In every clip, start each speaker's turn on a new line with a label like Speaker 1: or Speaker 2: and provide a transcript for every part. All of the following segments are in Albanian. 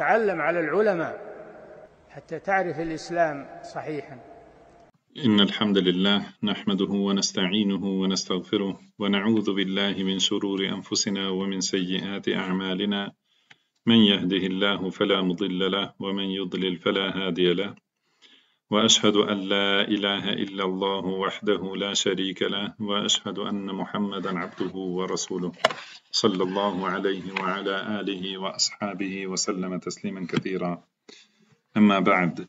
Speaker 1: تعلم على العلماء حتى تعرف الإسلام صحيحا إن الحمد لله نحمده ونستعينه ونستغفره ونعوذ بالله من شرور أنفسنا ومن سيئات أعمالنا من يهده الله فلا مضل له ومن يضلل فلا هادي له wa ashhadu an la ilaha illa وحده wahdahu la له la wa محمدا anna muhammadan abduhu wa عليه sallallahu alayhi wa ala alihi wa ashabihi wa sallama taslima katira amma ba'd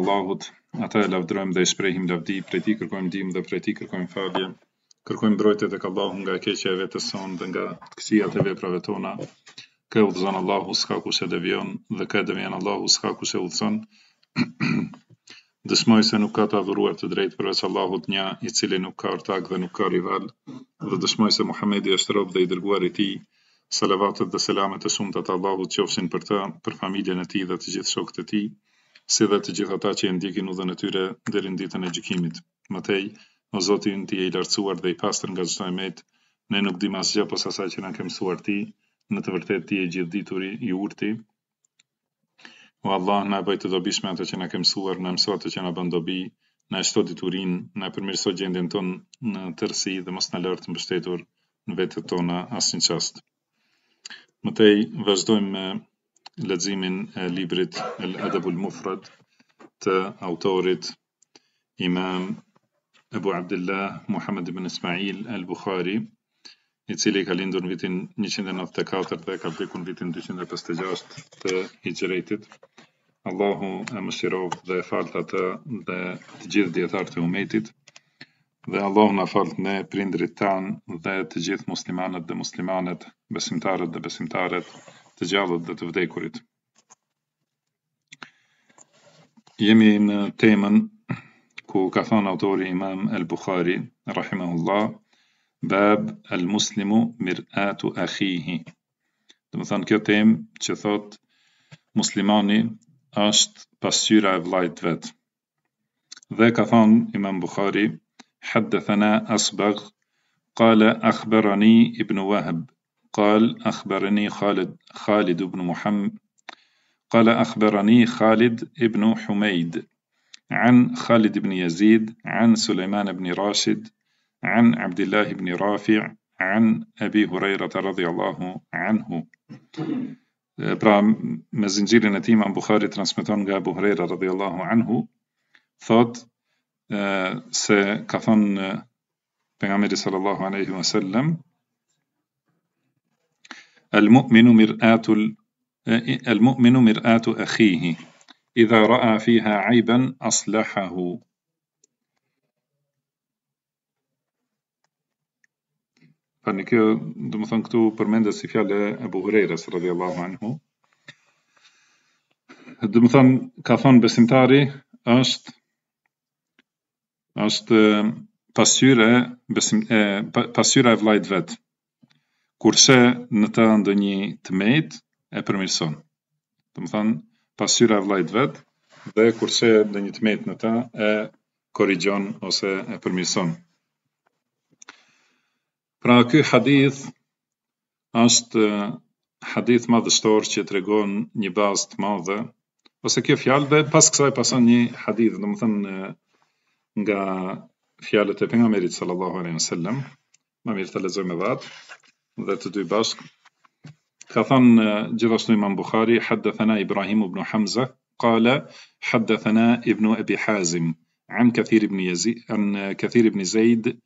Speaker 1: allahut ata e lavdrojm dhe shprehim lavdi prej tij kërkojm ndihmë dhe prej tij kërkojm falje kërkojm mbrojtje tek allahu nga keqja e vetes son dhe nga tkësia e veprave tona Kë u dhëzën Allahu s'ka ku se devion, dhe ka devion Allahu s'ka ku se u dhëzën, dëshmoj se nuk ka të adhuruar të drejtë përveç Allahut një i cili nuk ka ortak dhe nuk ka rival, dhe dëshmoj se Muhamedi është rob dhe i dërguar i ti, Salavatët dhe selamet e sumta të Allahut qofshin për të, për familjen e tij dhe të gjithë shokët e tij, si dhe të gjithë ata që ndikin ndjekin udhën e tyre deri në ditën e gjykimit. Matej, o Zoti i e i lartësuar dhe i pastër nga çdo emet, ne nuk dimë asgjë pas asaj që na ke mësuar ti, në të vërtet ti e gjithë dituri i urti. O Allah, na bëjt të dobish ato që na kemësuar, na mësuar të që na bëndë dobi, na eshto diturin, na përmirëso gjendin ton në tërsi dhe mos në lartë në bështetur në vetët tona asë në qastë. Mëtej, vazhdojmë me ledzimin e librit El Adabul Mufrat të autorit imam Ebu Abdillah Muhammad ibn Ismail al-Bukhari, i cili ka lindur në vitin 194 dhe ka vdekur në vitin 256 të Hijrëtit. Allahu e mëshiroj dhe falta të atë dhe të gjithë dietarët të umetit. Dhe Allahu na falt ne prindrit tan dhe të gjithë muslimanët dhe muslimanet, besimtarët dhe besimtarët, të gjallët dhe të vdekurit. Jemi në temën ku ka thënë autori Imam El-Bukhari rahimahullahu باب المسلم مرآة أخيه دو ثان كيو تيم تشثوت مسلماني أشت بسيرة فلايت فات ذاك ثان إمام بخاري حدثنا أسبغ قال أخبرني ابن وهب قال أخبرني خالد خالد بن محمد قال أخبرني خالد بن حميد عن خالد بن يزيد عن سليمان بن راشد عن عبد الله بن رافع عن أبي هريرة رضي الله عنه برا مزنجير نتيم عن بخاري ترانسمتون غا أبو هريرة رضي الله عنه ثوت سكثن بنعمر صلى الله عليه وسلم المؤمن مرآة آه، المؤمن مرآة أخيه إذا رأى فيها عيبا أصلحه Për në kjo, dhe më thënë këtu përmendet si fjale e buhurejrës, rrëdhe Allah më anhu. Dhe më thënë, ka thonë, besimtari, është, është pasyre, besim, e, pasyre e vlajt vetë. Kurse në të ndë një të mejt, e përmirëson. Dhe më thënë, pasyre e vlajt vetë, dhe kurse në një të mejt në të, e korrigjon ose e përmirëson. Pra ky hadith është hadith madhështor që të tregon një bazë të madhe, ose kjo fjalë pas kësaj pason një hadith, thënë nga fjalët e pejgamberit sallallahu alaihi wasallam, më mirë të lexojmë vet dhe të dy bashkë, Ka thënë gjithashtu Imam Buhari, hadathana Ibrahim ibn Hamza, qala hadathana ibn Abi Hazim an kathir ibn Yazid an kathir ibn Zaid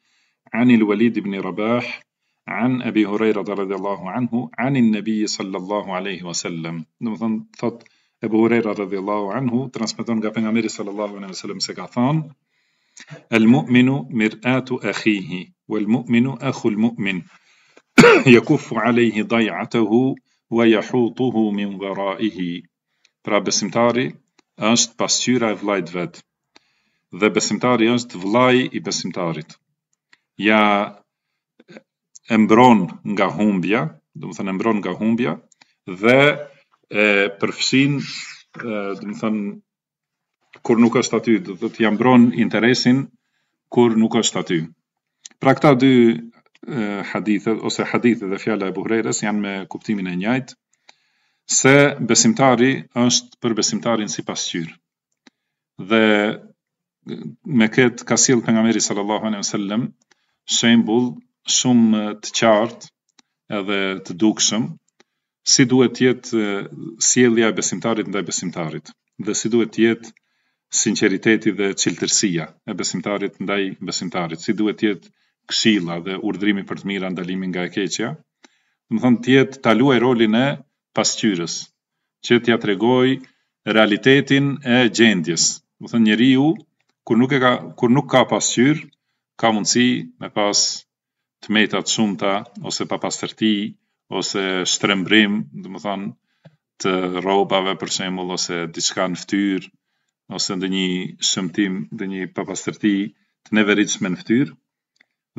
Speaker 1: عن الوليد بن رباح عن أبي هريرة رضي الله عنه عن النبي صلى الله عليه وسلم مثلا ثت أبو هريرة رضي الله عنه ترسمتون قابل أمير صلى الله عليه وسلم سكعثان المؤمن مرآة أخيه والمؤمن أخو المؤمن يكف عليه ضيعته ويحوطه من ورائه ترى بسمتاري أشت باسيرا فلايد فات ذا بسمتاري أشت فلاي بسمتاريت ja e mbron nga humbja, do të thënë mbron nga humbja dhe e përfshin, do të thonë kur nuk është aty, do të ja mbron interesin kur nuk është aty. Pra këta dy hadithe ose hadithe dhe fjala e Buhreres janë me kuptimin e njëjtë se besimtari është për besimtarin si pasqyrë. Dhe me këtë ka sjellë pejgamberi sallallahu alejhi dhe sellem, shembull shumë të qartë edhe të dukshëm si duhet të jetë sjellja e besimtarit ndaj besimtarit dhe si duhet të jetë sinqeriteti dhe cilësia e besimtarit ndaj besimtarit si duhet të jetë këshilla dhe urdhrimi për të mirë ndalimin nga e keqja do të thonë të jetë ta rolin e pasqyrës që t'ia ja tregoj realitetin e gjendjes do të thonë njeriu kur nuk e ka kur nuk ka pasqyrë ka mundësi me pas të metat shumëta, ose pa pas tërti, ose shtrembrim, dhe më thonë, të robave, për shemull, ose diçka në ftyr, ose ndë një shëmtim, ndë një papastërti të me në ftyr,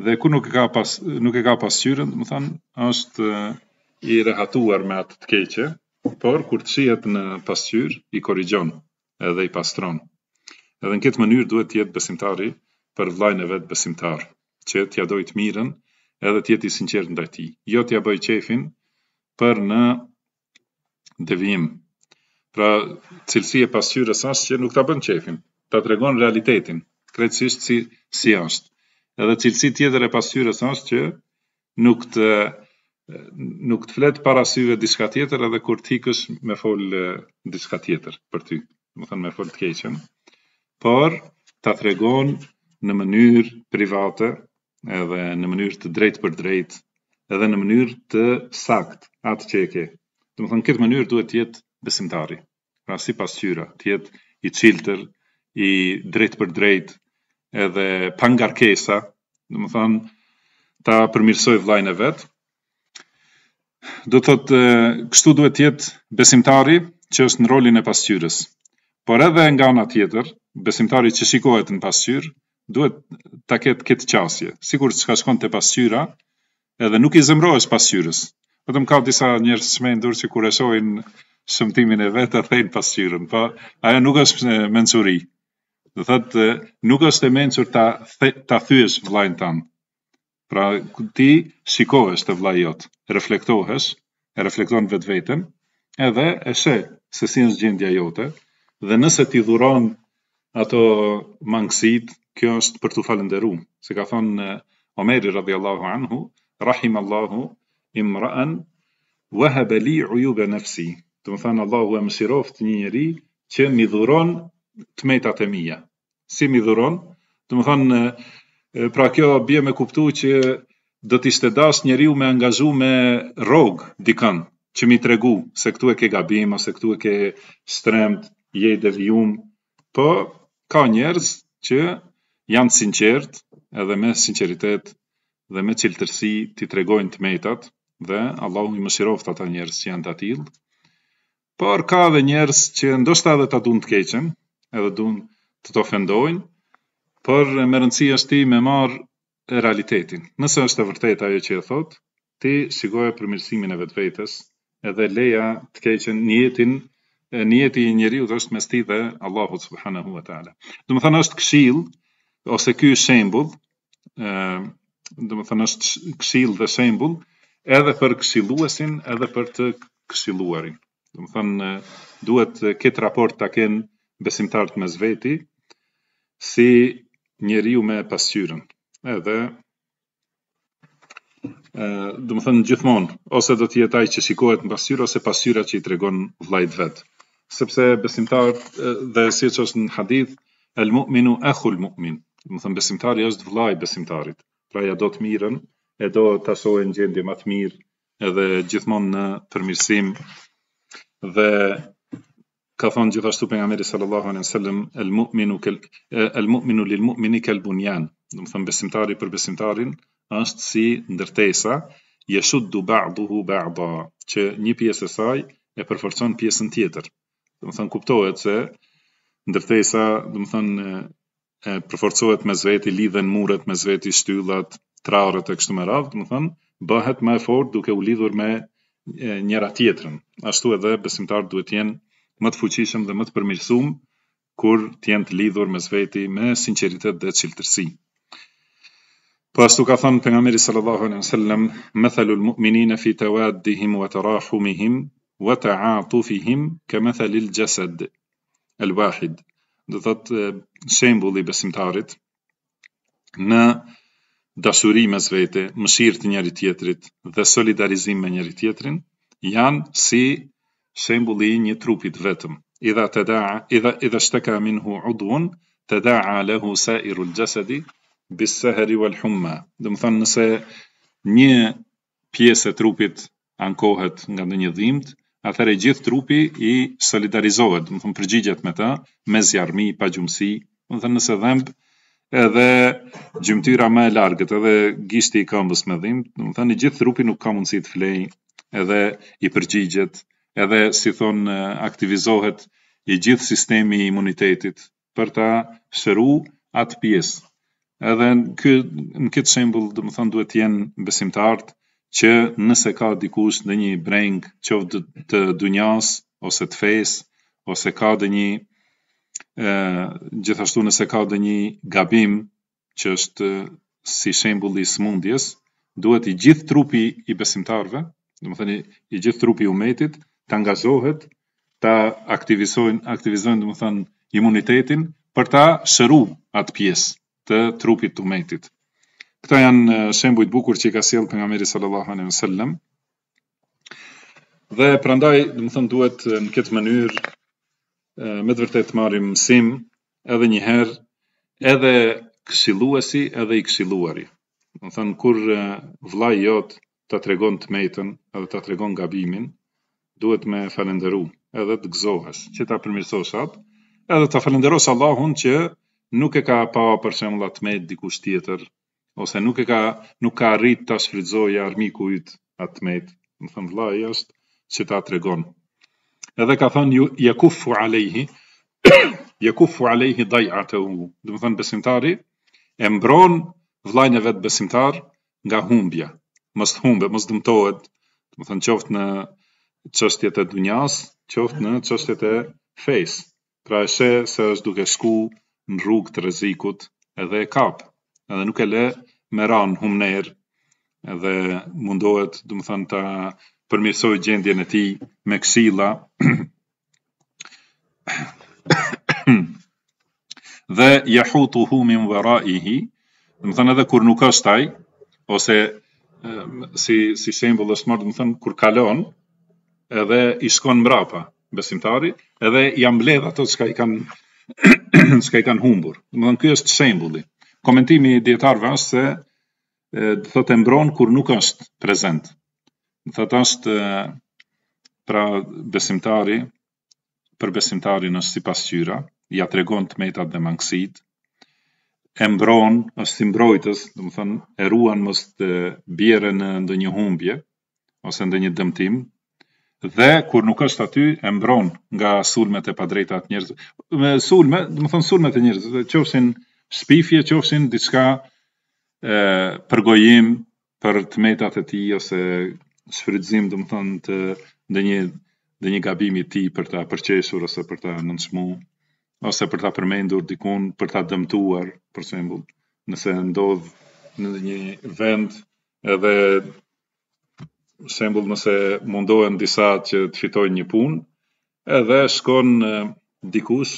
Speaker 1: dhe ku nuk e ka pas, nuk e ka pas dhe më thonë, është i rehatuar me atë të keqe, por kur të shijet në pasqyr, i korrigjon edhe i pastron. Edhe në këtë mënyrë duhet të jetë besimtari, për vllajën e vet besimtar, që t'i ja të mirën edhe të jetë i sinqert ndaj tij. Jo t'i ja bëj qefin për në devim. Pra, cilësi e pasqyrës është që nuk ta bën qefin, ta tregon realitetin, krejtësisht si si është. Edhe cilësi tjetër e pasqyrës është që nuk të nuk të flet para syve diçka tjetër edhe kur t'ikës kish me fol diçka tjetër për ty, do të thënë me fol të keqën, por ta tregon në mënyrë private edhe në mënyrë të drejtë për drejtë edhe në mënyrë të sakt atë që e ke. Dhe më thënë, këtë mënyrë duhet të jetë besimtari, pra si pas qyra, të jetë i qilëtër, i drejtë për drejtë edhe pangarkesa, dhe më thënë, ta përmirësoj vlajnë e vetë. Do të thotë, kështu duhet të jetë besimtari që është në rolin e pasqyrës. Por edhe nga nga tjetër, besimtari që shikohet në pasqyrë, duhet ta ket këtë çësje, sikur s'ka shkon te pasqyra, edhe nuk i zemrohesh pasqyrës. Vetëm ka disa njerëz që mendojnë që sikur e shohin shëmtimin e vet atë në pasqyrën, po ajo nuk është mençuri. Do thotë nuk është e mençur ta the, ta thyes vllajën tan. Pra ti shikohesh te vllai jot, reflektohesh, e reflekton vetveten, edhe e sheh se si është gjendja jote, dhe nëse ti dhuron ato mangësitë kjo është për t'u falendëruar, se ka thënë Omeri radhiyallahu anhu, rahimallahu imran wa haba li uyub nafsi. Do të thonë Allahu e mëshiroft një njeri që mi dhuron tmetat e mia. Si mi dhuron? Do të thonë pra kjo bje me kuptu që do të ishte dash njeriu me angazhu me rrog dikën që mi tregu se këtu e ke gabim ose këtu e ke strem je devium po ka njerëz që jam të sinqert edhe me sinqeritet dhe me cilëtërsi ti të regojnë të mejtat dhe Allah unë i më ata njerës që janë të atilë. Por ka dhe njerës që ndoshta edhe të adun të keqen edhe dun të të ofendojnë, por më rëndësi është ti me marë realitetin. Nëse është e vërtet ajo që e thot, ti shigoje për mirësimin e vetë vetës edhe leja të keqen njetin njeti i njeriu është mes ti dhe Allahut subhanahu wa taala. Domethënë është këshill ose ky shembull, ë, do të thonë është këshill dhe shembull edhe për këshilluesin edhe për të këshilluarin. Do të thonë duhet këtë raport ta kenë besimtarët mes veti si njeriu me pasqyrën. Edhe ë, do të thonë gjithmonë ose do të jetë ai që shikohet në pasqyrë ose pasqyra që i tregon vllajt vet. Sepse besimtarët dhe siç është në hadith, el mu'minu akhul mu'min më thënë besimtari është vlaj besimtarit, pra ja do të mirën, e do të asohen gjendje më të mirë, edhe gjithmonë në përmirësim, dhe ka thonë gjithashtu për nga meri sallallahu anën sëllëm, el mu'minu, kel, el mu'minu lil mu'mini kel janë, dhe më thëmë besimtari për besimtarin, është si ndërtesa, jeshut du ba'duhu ba'da, që një pjesë e saj e përforcon pjesën tjetër. Dhe më thëmë kuptohet se ndërtesa, dhe më thëmë e, përforcohet me zveti, lidhen muret me zveti, shtyllat, traurët e kështu me radhë, do të thënë, bëhet më fort duke u lidhur me njëra tjetrën. Ashtu edhe besimtarët duhet të jenë më të fuqishëm dhe më të përmirësuar kur të jenë të lidhur me zveti me sinqeritet dhe cilësi Po ashtu ka thënë pejgamberi sallallahu alaihi wasallam, "Mathalul mu'minina fi tawaddihim wa tarahumihim wa ta'atufihim kemathalil jasad al-wahid." do thot shembulli i besimtarit në dashuri mes vete, mëshirë të njëri tjetrit dhe solidarizim me njëri tjetrin, janë si shembulli i një trupit vetëm. Idha të idha, idha shteka minhu udhun, të lahu sa'iru se i rulgjesedi, bisë heri wal humma. Dhe më thonë nëse një pjesë e trupit ankohet nga ndonjë një atëherë gjithë trupi i solidarizohet, do të thonë përgjigjet me të, me zjarmi, pa gjumësi, do të thonë nëse dhëmb edhe gjymtyra më e largët, edhe gishti i këmbës me dhimb, do të thonë gjithë trupi nuk ka mundësi të flejë, edhe i përgjigjet, edhe si thonë aktivizohet i gjithë sistemi i imunitetit për ta shëru atë pjesë. Edhe në këtë shembul, dhe më thonë, duhet jenë besimtartë, që nëse ka dikush në një breng qoftë të dunjas ose të fes, ose ka dhe një ë gjithashtu nëse ka dhe një gabim që është si shembull i smundjes duhet i gjithë trupi i besimtarëve do të thoni i gjithë trupi i umetit të angazohet, ta aktivizojnë aktivizojnë do të thonë imunitetin për ta shëruar atë pjesë të trupit të umetit Këta janë shembujt bukur që i ka sjellë pejgamberi sallallahu alaihi wasallam. Dhe prandaj, do të them duhet në këtë mënyrë me të vërtetë të marrim mësim edhe një herë edhe këshilluesi edhe i këshilluari. Do të them kur vlaj jot të tregon të mejten, edhe të tregon gabimin, duhet me falenderu edhe të gëzohesh që ta përmirësosh atë, edhe ta falenderos Allahun që nuk e ka pa për shembull atë dikush tjetër ose nuk e ka nuk ka arrit ta shfrytëzojë armiku yt Atmet, më thon vllai është që ta tregon. Edhe ka thënë ju yakufu alayhi yakufu alayhi dai'atuhu. Do të thon besimtari e mbron vllajën e vet besimtar nga humbja. Mos humbe, mos dëmtohet, do të thon qoftë në çështjet e dunjas, qoftë në çështjet e fejs. Pra e se se është duke shku në rrug të rrezikut edhe e kapë edhe nuk e le me ran humner edhe mundohet, du më të përmirësoj gjendjen e ti me kësila. dhe jahutu humim vëra i hi, du më thënë edhe kur nuk është taj, ose si, si shembull është më thënë, kur kalon, edhe i shkon mrapa, besimtari, edhe jam mbledh ato që i kanë, që i kanë humbur. Du më thënë, kjo është shembulli komentimi i dietarve është se do të thotë mbron kur nuk është prezant. Do thotë është pra besimtari për besimtarin është sipas syra, ja tregon të metat dhe mangësit. E mbron është si mbrojtës, do të thonë e ruan mos të bjerë në ndonjë humbje ose ndonjë dëmtim dhe kur nuk është aty e mbron nga sulmet e padrejta të njerëzve. sulme, do të thonë sulmet e njerëzve, qofshin që qofshin diçka ë përgojim për tmetat e tij ose sfrytëzim, domethënë të ndonjë dhe një gabimi ti për ta përqeshur ose për ta nënçmu ose për ta përmendur dikun për ta dëmtuar për shembull nëse ndodh në një vend edhe shembull nëse mundohen disa që të fitojnë një punë edhe shkon dikush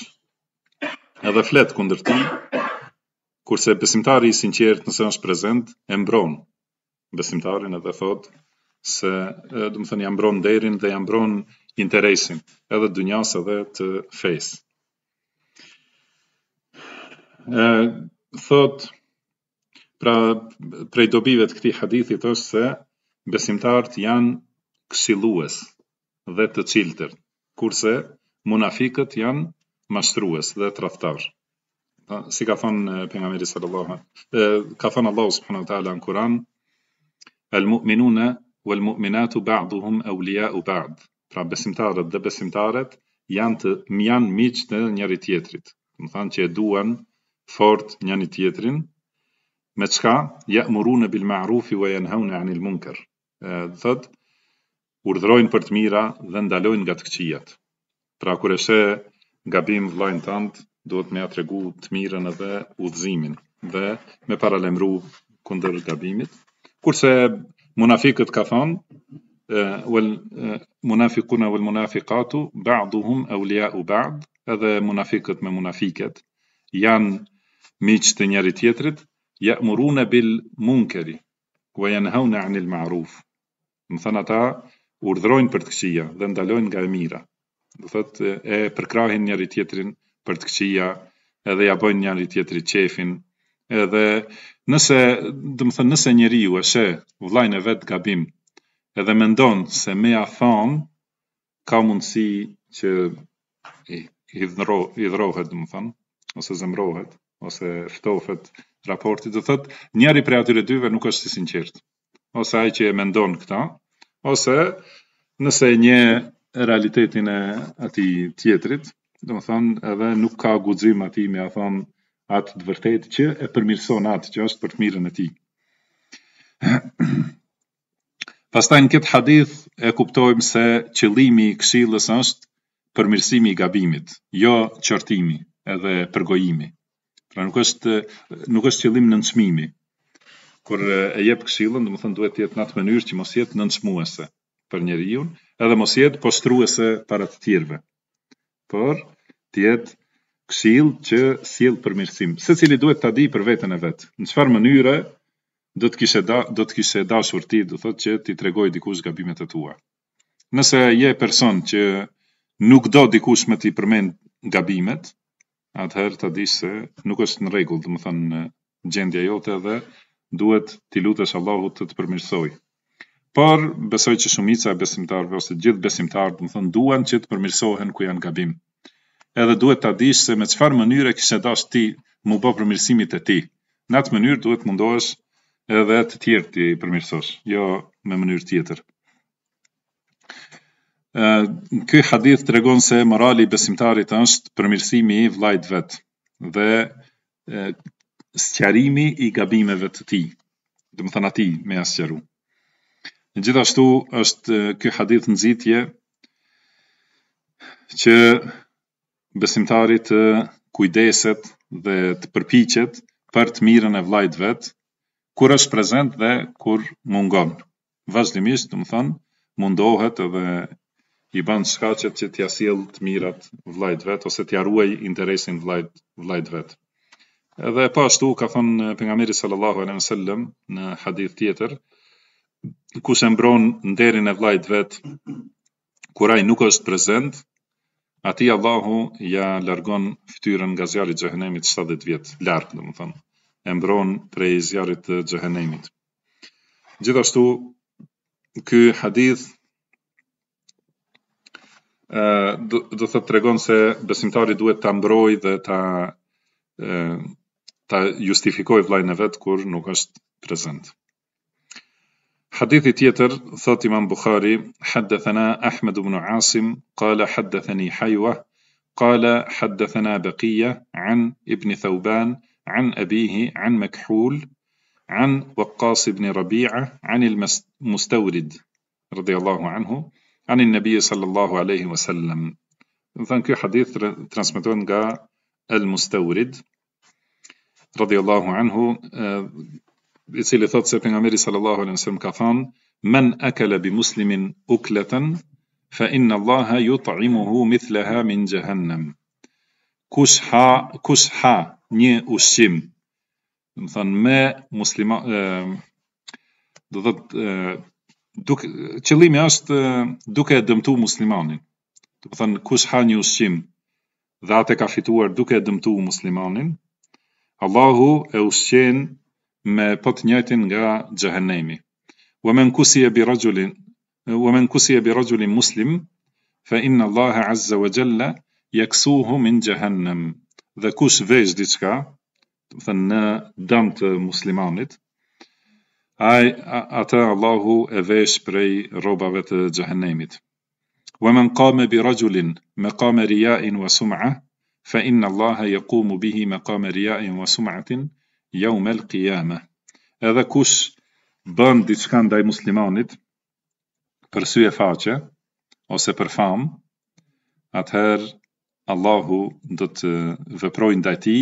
Speaker 1: edhe flet kundër ti kurse besimtari i sinqert nëse është prezent e mbron besimtarin edhe thot se do të thonë janë mbron derin dhe janë mbron interesin edhe dynjas edhe të fejs. ë thot pra prej dobive të këtij hadithi thosë se besimtarët janë këshillues dhe të ciltër kurse munafikët janë mashtrues dhe traftarë. Si ka thonë për nga meri sëllë Allah, ka thonë Allah s.a. në Kur'an, el mu'minune, u el mu'minatu ba'duhum e ulia ba'd, pra besimtarët dhe besimtarët janë të mjanë miqë të njëri tjetrit, më thonë që e duan fort njëri tjetrin, me çka ya'muruna bil ma'rufi wa yanhauna anil munkar. dhe thët, urdhrojnë për të mira dhe ndalojnë nga të këqijat. Pra kure shë gabim vlajnë të duhet me atregu të mirën edhe udhëzimin dhe me paralemru kundër gabimit. Kurse munafikët ka thonë, wal munafiquna wal munafiqatu ba'dhum u ba'd edhe munafiqët me munafiqet janë miq të njëri tjetrit ya'muruna ja bil munkari wa yanhawna 'anil ma'ruf do thënë ata urdhrojnë për të këqija dhe ndalojnë nga e mira do thotë e përkrahin njëri tjetrin për të këqia, edhe ja një njëri tjetëri qefin, edhe nëse, dëmë thënë, nëse njëri ju e shë vlajnë e vetë gabim, edhe mendon se me a thonë, ka mundësi që i, dhro, i dhrohet, dëmë thënë, ose zemrohet, ose ftofet raportit, dhe thëtë, njëri prej atyre dyve nuk është si sinqertë, ose ai që e mendon këta, ose nëse një realitetin e ati tjetrit, do më thonë, edhe nuk ka guzim ati me a thonë atë të vërtet që e përmirëson atë që është për të mirën e ti. Pastaj në këtë hadith e kuptojmë se qëlimi i këshillës është përmirësimi i gabimit, jo qërtimi edhe përgojimi. Pra nuk është, nuk është qëlim në nëshmimi. Kur e jep këshillën, dhe më thënë duhet jetë në atë mënyrë që mos jetë në nëshmuese për njeri edhe mos jetë postruese para të tjerve. Por, të jetë këshill që sjell përmirësim. Secili duhet ta di për veten e vet. Në çfarë mënyre do të kishe da, do të kishe dashur ti, do thotë që ti tregoj dikush gabimet e tua. Nëse je person që nuk do dikush me ti përmend gabimet, atëherë ta di se nuk është në rregull, do të thonë gjendja jote dhe duhet ti lutesh Allahut të të përmirësoj. Por besoj që shumica e besimtarve, ose gjithë besimtarve, do të thonë duan që të përmirësohen ku janë gabim edhe duhet ta dish se me çfarë mënyre kishte dash ti më bë përmirësimit të ti. Në atë mënyrë duhet mundohesh edhe të tjerë i përmirësosh, jo me mënyrë tjetër. Ëh, ky hadith tregon se morali i besimtarit është përmirësimi i vllajt vet dhe sëqarimi sqarimi i gabimeve të tij. Domethënë ti me asëqaru. Në gjithashtu është ky hadith nxitje që besimtari të kujdeset dhe të përpiqet për të mirën e vllajt vet, kur është prezant dhe kur mungon. Vazhdimisht, do të thonë, mundohet edhe i bën shkaqet që t'ia sjell të mirat vllajt vet ose t'ia ruaj interesin vllajt vllajt vet. Edhe po ashtu ka thënë pejgamberi sallallahu alejhi wasallam në hadith tjetër, kush e mbron nderin e vllajt vet kur ai nuk është prezant, Ati Allahu ja largon fytyrën nga zjarri i xhehenemit 70 vjet larg, thënë, E mbron prej zjarrit të xhehenemit. Gjithashtu ky hadith ë do, do të tregon se besimtari duhet ta mbrojë dhe ta ë ta justifikojë vllajën e vet kur nuk është prezentë. حديث تيتر فاطمة بخاري حدثنا أحمد بن عاصم قال حدثني حيوة قال حدثنا بقية عن ابن ثوبان عن أبيه عن مكحول عن وقاص بن ربيعة عن المستورد رضي الله عنه عن النبي صلى الله عليه وسلم Në حديث ترانسمتون transmetohet المستورد رضي الله عنه آه، i cili thot se pejgamberi sallallahu alaihi wasallam ka thënë men akala bi muslimin uklatan fa inna allaha yut'imuhu mithlaha min jahannam kush ha një ushqim do të thonë me muslima do të duke qëllimi është duke dëmtu muslimanin do të thonë kush ha një ushqim dhe atë ka fituar duke dëmtu muslimanin Allahu e ushqen me po të nga xhehenemi. Wa man kusiya bi rajulin wa bi rajulin muslim fa inna Allaha azza wa jalla yaksuhu min jahannam. Dhe kush vesh diçka, do të thënë në dëm të muslimanit, ai ata Allahu e vesh prej rrobave të xhehenemit. Wa man qama bi rajulin maqama riya'in wa sum'a fa inna Allaha yaqumu bihi maqama riya'in wa sum'atin ja u melë Edhe kush bënd diçka ndaj muslimanit, për sy e faqe, ose për fam, atëherë Allahu do të veprojnë ndaj ti,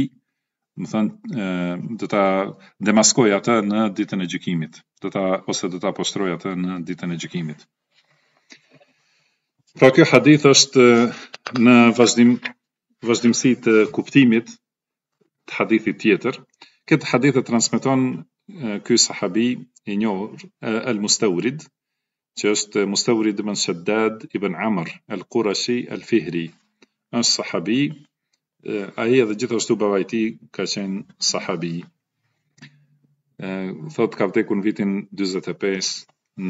Speaker 1: më thënë, do të demaskoj atë në ditën e gjykimit, do të, ose do të apostroj atë në ditën e gjykimit. Pra kjo hadith është në vazhdim, vazhdimësi të kuptimit të hadithit tjetër, Këtë hadith e transmiton ky sahabi i njohur El Mustawrid, që është Mustawrid ibn Shaddad ibn Amr El Qurashi El Fihri. është sahabi ai edhe gjithashtu baba i ka qenë sahabi. Ë thot ka vdekun vitin 45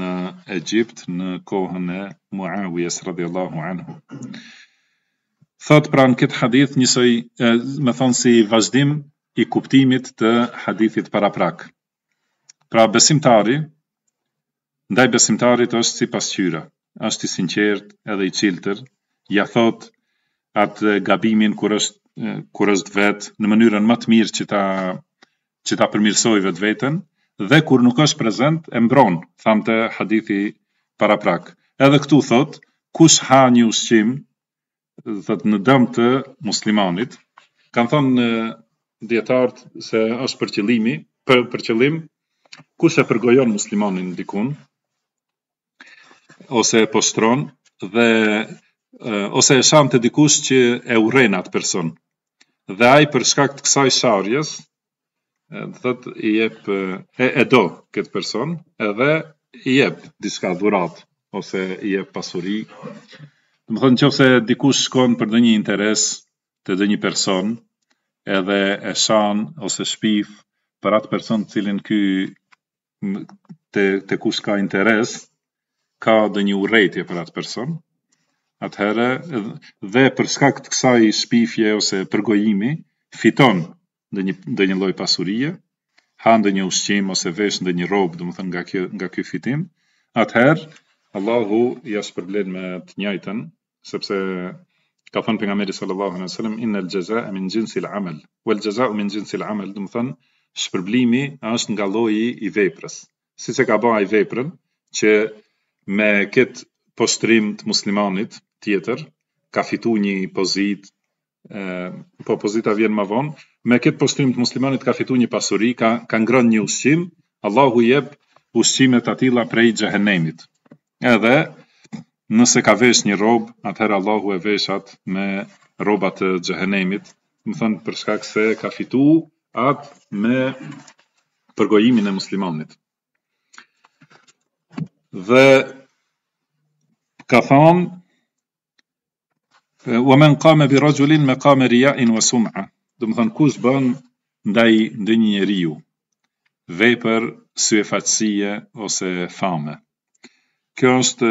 Speaker 1: në Egjipt në kohën e Muawiyes radhiyallahu anhu. Thot pra në këtë hadith njësoj, me thonë si vazhdim, i kuptimit të hadithit para prak. Pra besimtari, ndaj besimtarit është si pasqyra, është i sinqert edhe i ciltër, ja thot atë gabimin kur është kur është vet në mënyrën më të mirë që ta që ta përmirësoj vetë vetën dhe kur nuk është prezent, e mbron, thamte hadithi para prak. Edhe këtu thot kush ha një ushqim, thot në dëm të muslimanit, kan thon dietart se është për qëllimi, për për qëllim kush e përgojon muslimanin dikun ose e postron dhe ose e shan të dikush që e urren atë person. Dhe ai për shkak të kësaj sharjes, do thotë i jep e, e do këtë person, edhe i jep diçka dhurat ose i jep pasuri. Do të thonë nëse dikush shkon për ndonjë interes të ndonjë person, edhe e san ose shpif për atë person të cilin ky te te kush ka interes ka dhe një urrejtje për atë person atëherë dhe për shkak të kësaj shpifje ose përgojimi fiton në një në një lloj pasurie ha në një ushqim ose vesh në një rob do të thënë nga kjo nga ky fitim atëherë Allahu jashtë përblen me të njajten, sepse Ka thënë për nga meri sallallahu në sëllim, inë lë gjëza e min si lë amel. U e gjëza u min si lë amel, dëmë thënë, shpërblimi është nga loji i veprës. Si që ka i veprën, që me këtë poshtrim të muslimanit tjetër, ka fitu një pozit, e, po pozita vjen ma vonë, me këtë poshtrim të muslimanit ka fitu një pasuri, ka, ka ngrën një ushqim, Allahu jep ushqimet atila prej gjëhenemit. Edhe, nëse ka vesh një rob, atëherë Allahu e veshat me roba të xhehenemit, do të thonë për shkak se ka fitu atë me përgojimin e muslimanit. Dhe ka thonë u men qama bi rajulin ma qama riya'in wa sum'a, do të thonë kush bën ndaj ndonjë njeriu vepër syefatësie ose famë. Kjo është,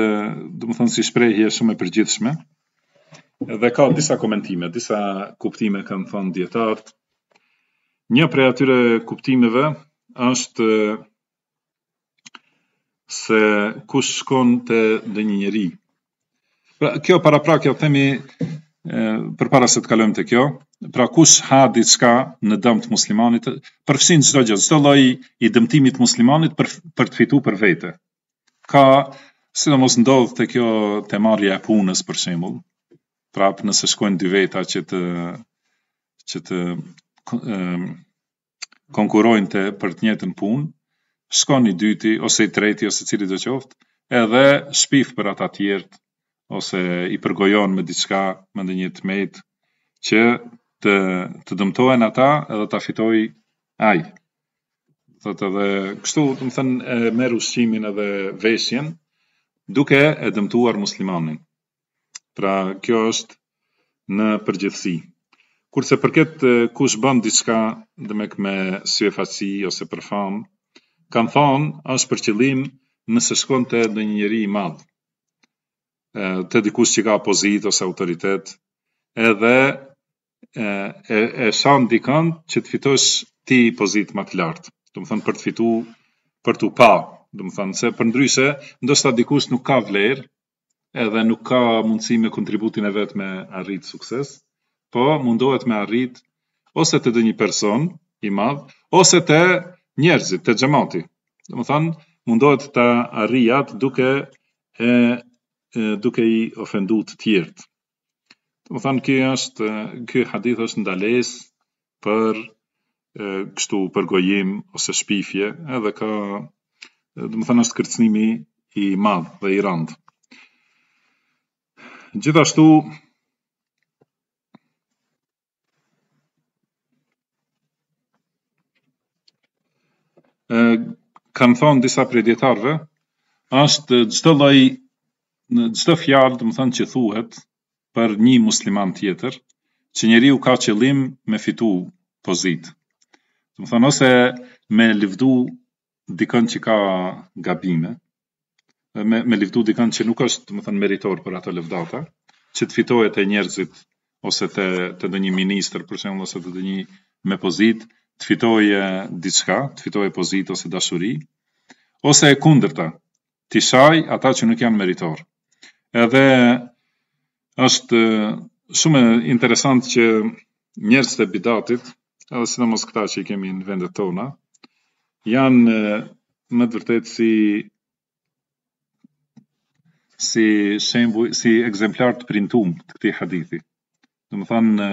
Speaker 1: dhe më thënë, si shprejhje shumë e përgjithshme, dhe ka disa komentime, disa kuptime kanë thënë djetartë. Një prej atyre kuptimeve është se kush shkon të dhe një njëri. Pra, kjo para pra kjo temi, për para se të kalëm të kjo, pra kush ha diçka në dëm të muslimanit, përfësin qdo gjithë, qdo loj i dëmtimit muslimanit për, për të fitu për vete. Ka, Si në mos ndodhë të kjo të marja e punës për shemull, prapë nëse shkojnë dy veta që të, që të e, ehm, konkurojnë të për të njëtën punë, shkojnë i dyti, ose i treti, ose cili dhe qoftë, edhe shpif për ata tjertë, ose i përgojon me diçka me ndonjë metë, që të të dëmtohen ata edhe ta fitoj ai. Thotë edhe kështu, do të thënë, e merr ushqimin edhe veshjen, duke e dëmtuar muslimanin. Pra, kjo është në përgjithësi. Kurse përket kush bën diçka dëmek me syefaci ose për fam, kanë thonë është për qëllim nëse shkon te ndonjë një njerëz i madh. ë te dikush që ka pozitë ose autoritet, edhe e e, e shan dikant që të fitosh ti pozitë më të lartë. Do të thonë për të fituar për të pa do më thënë, se për ndryse, ndështë ta dikush nuk ka vlerë, edhe nuk ka mundësi me kontributin e vetë me arritë sukses, po mundohet me arritë ose të dhe një person i madhë, ose të njerëzit, të gjemati. Do më thënë, mundohet të arrijat duke, e, e, duke i ofendu të tjertë. Do më thënë, kjo është, kjo hadith është ndales për e, kështu përgojim ose shpifje, edhe ka do thënë është kërcënimi i madhë dhe i randhë. Gjithashtu, kanë thonë disa predjetarve, është gjithë të lojë, në gjithë të fjallë, dëmë thënë që thuhet për një musliman tjetër, që njeri u ka qëllim me fitu pozit. Dëmë thënë ose me livdu dikën që ka gabime, me, me livdu dikën që nuk është, më thënë, meritor për ato levdata, që të fitohet të njerëzit, ose të, të dë një minister, për shemë, ose të dë një me pozit, të fitohet diçka, të fitohet pozit ose dashuri, ose e kundërta, të shaj ata që nuk janë meritor. Edhe është shumë interesant që njerëzit e bidatit, edhe si në mos këta që i kemi në vendet tona, janë më të vërtetë si si shembuj, si ekzemplar të printum të këtij hadithi. Do të thonë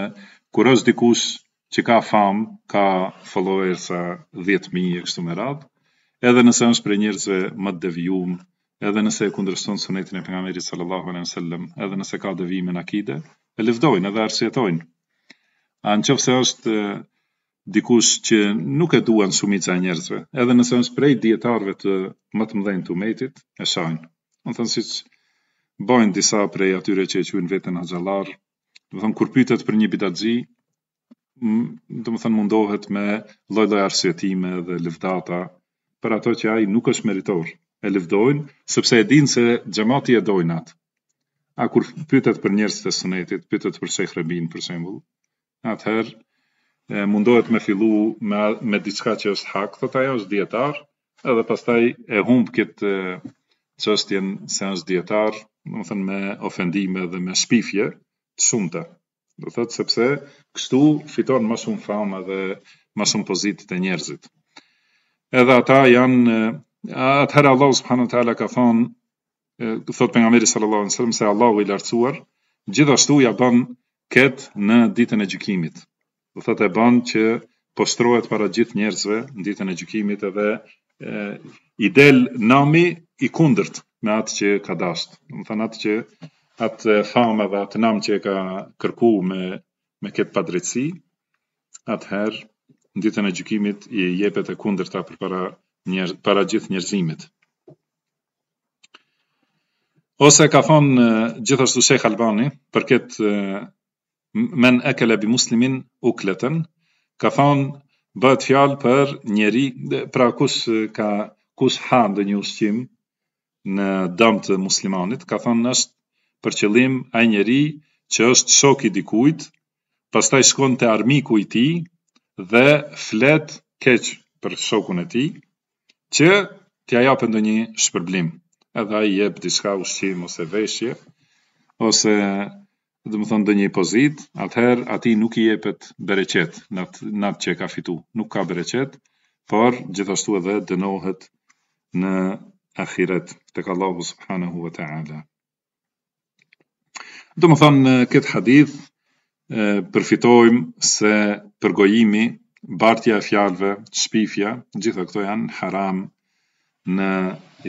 Speaker 1: kur është dikush që ka famë, ka followersa 10000 e kështu me radhë, edhe nëse është për njerëzve më të devijuar, edhe nëse e kundërshton sunetin e pejgamberit sallallahu alejhi dhe edhe nëse ka devijim në akide, e lëvdojnë edhe arsyetojnë. Anë qëfë se është dikush që nuk e duan shumica e njerëzve. Edhe nëse unë sprej dietarëve të më të mëdhenj të umetit, e shajnë. Unë thënë që bojnë disa prej atyre që e quajn veten axhallar, do thënë kur pyetet për një bitaxhi, do thënë mundohet me lloj arsjetime arsye time dhe lëvdata për ato që ai nuk është meritor. E lëvdojnë sepse e dinë se xhamati e dojnë atë. A kur pyetet për njerëz të sunetit, pyetet për Sheikh për shembull, atëherë e, mundohet me fillu me, me diçka që është hak, thot ajo është dietar, edhe pastaj e humb këtë çështjen se është dietar, do të thënë me ofendime dhe me shpifje të shumta. Do thotë sepse kështu fiton më shumë famë dhe më shumë pozitë të njerëzit. Edhe ata janë ather Allah subhanahu wa taala ka thonë thot pejgamberi sallallahu alaihi wasallam se Allahu i lartësuar gjithashtu ja bën ket në ditën e gjykimit do thotë e bën që postrohet para gjithë njerëzve në ditën e gjykimit edhe e, i del nami i kundërt me atë që ka dashur. Do të thonë atë që atë fama dhe atë nam që ka kërkuar me me këtë padrejtësi, atëherë, në ditën e gjykimit i jepet e kundërta për para njerëz para gjithë njerëzimit. Ose ka thonë gjithashtu Sheikh Albani për këtë men ekele bi muslimin u kletën, ka thonë bëhet fjalë për njeri, pra kus, ka, kus hanë një ushqim në dëmë të muslimanit, ka thonë është për qëllim a njeri që është shok i dikujt, pastaj shkon të armiku i ti dhe flet keq për shokun e ti, që t'ja japë ndë një shpërblim, edhe a i jep diska ushqim ose veshje, ose dhe më thonë dhe një pozit, atëherë ati nuk i jepet bereqet në atë, në atë që e ka fitu. Nuk ka bereqet, por gjithashtu edhe dënohet në akhiret të ka Allahu subhanahu wa ta'ala. Dhe më thonë në këtë hadith, përfitojmë se përgojimi, bartja e fjalve, shpifja, gjitha këto janë haram në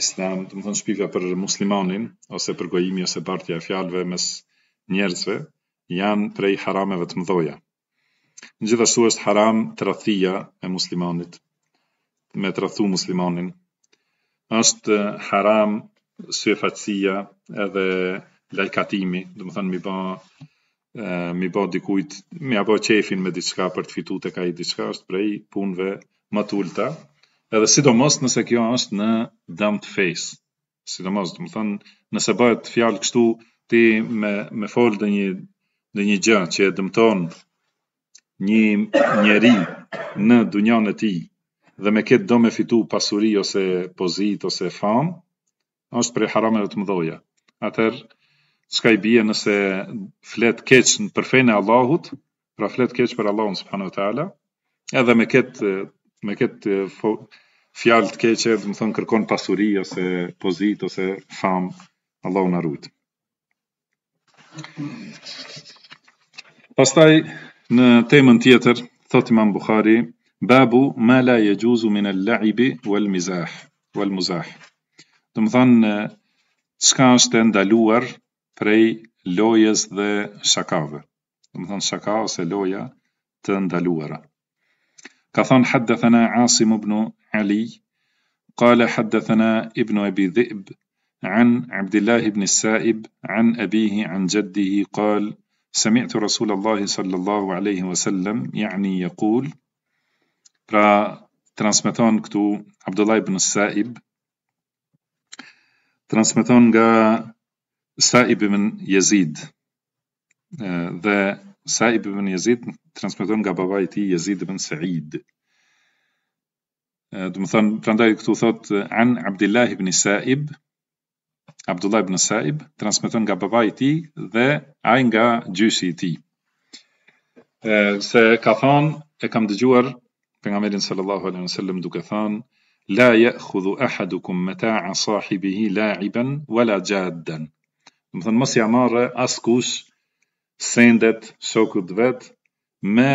Speaker 1: islam, dhe më thonë shpifja për muslimanin, ose përgojimi ose bartja e fjalve mes shpifja, njerëzve janë prej harameve të mëdhoja. Në gjithashtu është haram të rathia e muslimanit, me të rathu muslimanin. është haram syefatsia edhe lajkatimi, dhe më thënë mi ba, mi bë dikujt, mi apo qefin me diçka për të fituar tek ka i diçka, është prej punve më të ulta, edhe sidomos nëse kjo është në dëmë të fejs, sidomos, do të thënë, nëse bëhet fjalë kështu, ti me me fol dhe një një gjë që e dëmton një njeri në dunjan e tij dhe me këtë do me fitu pasuri ose pozit ose fam, është prej harameve të mëdhoja. Atër, s'ka i bie nëse flet keq në përfejnë e Allahut, pra flet keq për Allahun subhanu wa ta'ala, edhe me këtë, me këtë fjallë të keqe, dhe më thënë kërkon pasuri ose pozit ose fam, Allahun arrujtë. Pastaj në temën tjetër thot Imam Buhari babu ma la yajuzu min al-la'ibi wal mizah wal muzah. Do të thonë çka është e ndaluar prej lojës dhe shakave. Do të thonë shaka ose loja të ndaluara. Ka thonë hadathana Asim ibn Ali qala hadathana ibn Abi Dhi'b عن عبد الله بن السائب عن أبيه عن جده قال سمعت رسول الله صلى الله عليه وسلم يعني يقول را ترانسمتون كتو عبد الله بن السائب ترانسمتون غا سائب من يزيد ذا سائب من يزيد ترانسمتون غا باباي يزيد بن سعيد دمثان فرانداي كتو ثوت عن عبد الله بن السائب Abdullah ibn Saib, transmeton nga baba i ti dhe aj nga gjysi i ti. E, se ka thonë, e kam dëgjuar, për nga merin sallallahu alaihi wa sallim duke thonë, La je khudhu ahadukum me ta hi la iben, wa la gjadden. Më thënë, mos jamare askus sendet shokut vet me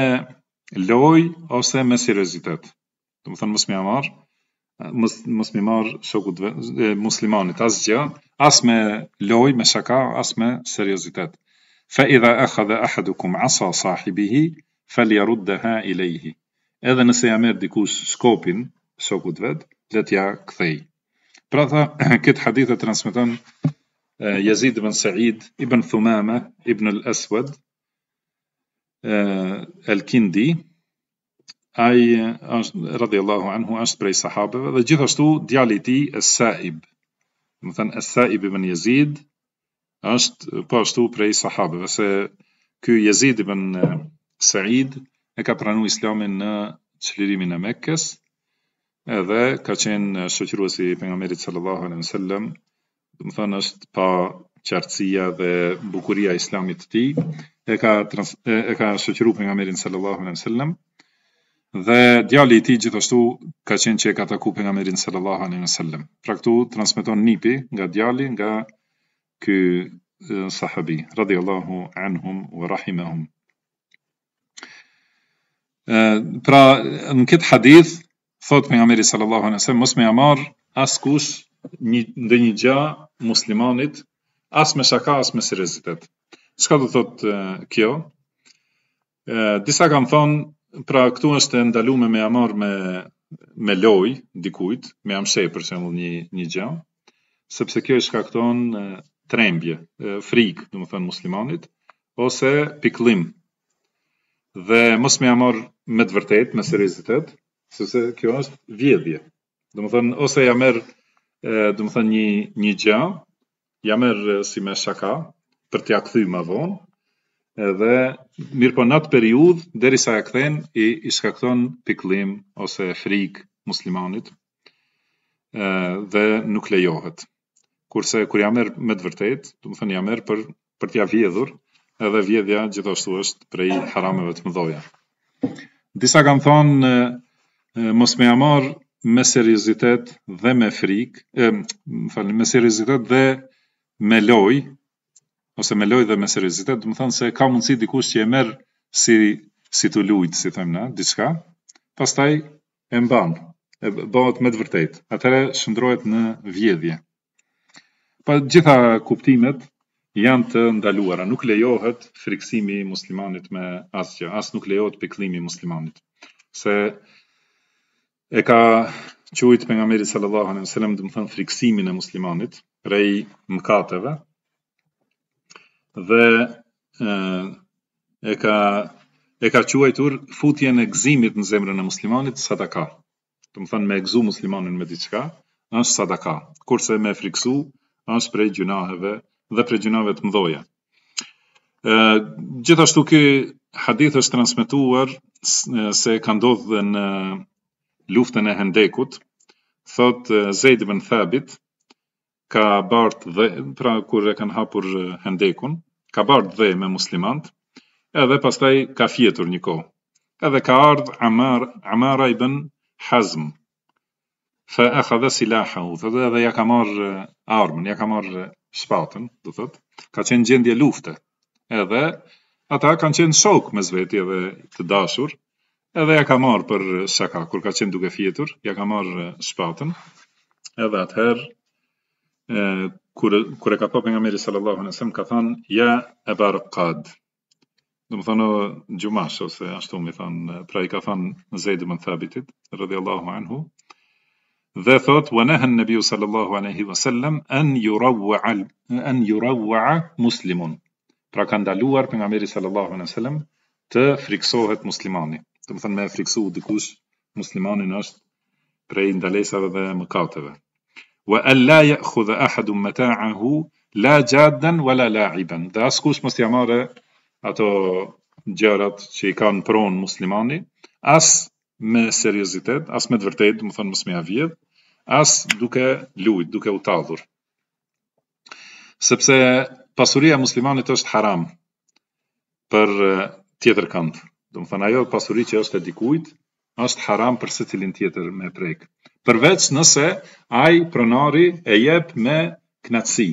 Speaker 1: loj ose me sirëzitet. Të më thënë, mos me jamare, muslimanë shokut muslimanit asgjë, as me lojë, me shaka, as me seriozitet. Fa idha akhadha ahadukum asa sahibihi falyaruddaha ilayhi. Edhe nëse ja merr dikush skopin shokut vet, le t'ja kthej. Pra tha, këtë hadith e transmeton Yazid ibn Sa'id ibn Thumama ibn al-Aswad al-Kindi, ai është radiyallahu anhu është prej sahabeve dhe gjithashtu djali i tij Sa'ib do të thënë Sa'ib ibn Yazid është po ashtu prej sahabeve se ky Yazid ibn Sa'id e ka pranuar Islamin në çlirimin e Mekës edhe ka qenë shoqëruesi i pejgamberit sallallahu alaihi wasallam do të thënë është pa qartësia dhe bukuria e Islamit të tij e ka trans, e, e ka shoqëruar pejgamberin sallallahu alaihi wasallam dhe djali i tij gjithashtu ka qenë që e ka taku pejgamberin sallallahu alaihi wasallam. Pra këtu transmeton nipi nga djali nga ky sahabi radhiyallahu anhum wa rahimahum. Pra në këtë hadith thot pejgamberi sallallahu alaihi wasallam mos më marr askush në ndonjë gjë muslimanit as me shaka as me seriozitet. Çka do thot kjo? Disa kanë thonë Pra këtu është e ndalume me amar me, me loj, dikujt, me amshej për shemë një, një gjë, sepse kjo është ka trembje, frikë, dhe thënë muslimanit, ose piklim. Dhe mos me amar me të vërtet, me serizitet, sepse kjo është vjedhje. Dhe thënë, ose ja merë, dhe thënë një, një gjë, ja merë si me shaka, për t'ia këthy ma vonë, edhe mirë po në atë periud, deri sa e këthen, i, i shkakton piklim ose frik muslimanit e, dhe nuk lejohet. Kurse, kur jam erë me të vërtet, du më thënë jam erë për, për tja vjedhur, edhe vjedhja gjithashtu është prej harameve të mëdhoja. Disa kanë thonë, e, mos me jamar me seriositet dhe me frik, e, më thënë, me seriositet dhe me loj, ose me lojë dhe me seriozitet, do të thonë se ka mundësi dikush që e merr si si të lut, si them na, diçka, pastaj e mban, e bëhet me të vërtetë. Atëherë shndrohet në vjedhje. Pa të gjitha kuptimet janë të ndaluara, nuk lejohet friksimi i muslimanit me asgjë, as nuk lejohet pikëllimi i muslimanit. Se e ka quajtur pejgamberi sallallahu alaihi wasallam do të thonë friksimin e muslimanit prej mëkateve, dhe e ka e ka quajtur futjen e gëzimit në zemrën e muslimanit sadaka. Do të thonë me gëzu muslimanin me diçka, është sadaka. Kurse me friksu, është prej gjunaheve dhe prej gjunave të mëdhoja. Ë gjithashtu ky hadith është transmetuar se ka ndodhur në luftën e Hendekut, thot Zaid ibn Thabit ka bart dhe pra kur e kanë hapur Hendekun, ka bërë dhe me muslimant, edhe pastaj ka fjetur një kohë. Edhe ka ardhë Amar, Amara i bën Hazm, fa e kha dhe silaha u, dhe edhe ja ka marrë armën, ja ka marrë shpatën, dhe thot, ka qenë gjendje lufte, edhe ata kanë qenë shok me zveti edhe të dashur, edhe ja ka marrë për shaka, kur ka qenë duke fjetur, ja ka marrë shpatën, edhe atëherë, kur e ka nga pejgamberi sallallahu alaihi wasallam ka than, ja e barqad. Do të thonë gjumash ose ashtu më thon, pra i ka thënë Zeid ibn Thabitit radhiyallahu anhu. Dhe thot wa nahan nabiyyu sallallahu alaihi wasallam an en an yurawwa muslimun. Pra ka ndaluar pejgamberi sallallahu alaihi wasallam të friksohet muslimani. Do të thonë me friksu dikush muslimanin është prej ndalesave dhe mëkateve wa alla ya'khudh ahadun mata'ahu la jaddan wala la'iban. Dhe askush mos ia marrë ato gjërat që i kanë pronë muslimani, as me seriozitet, as me të vërtetë, do të thonë mos më ia as duke lut, duke u Sepse pasuria e muslimanit është haram për tjetër kënd. Do të thonë ajo pasuri që është e dikujt, është haram për së cilin tjetër me prek. Përveç nëse ai pronari e jep me knatësi,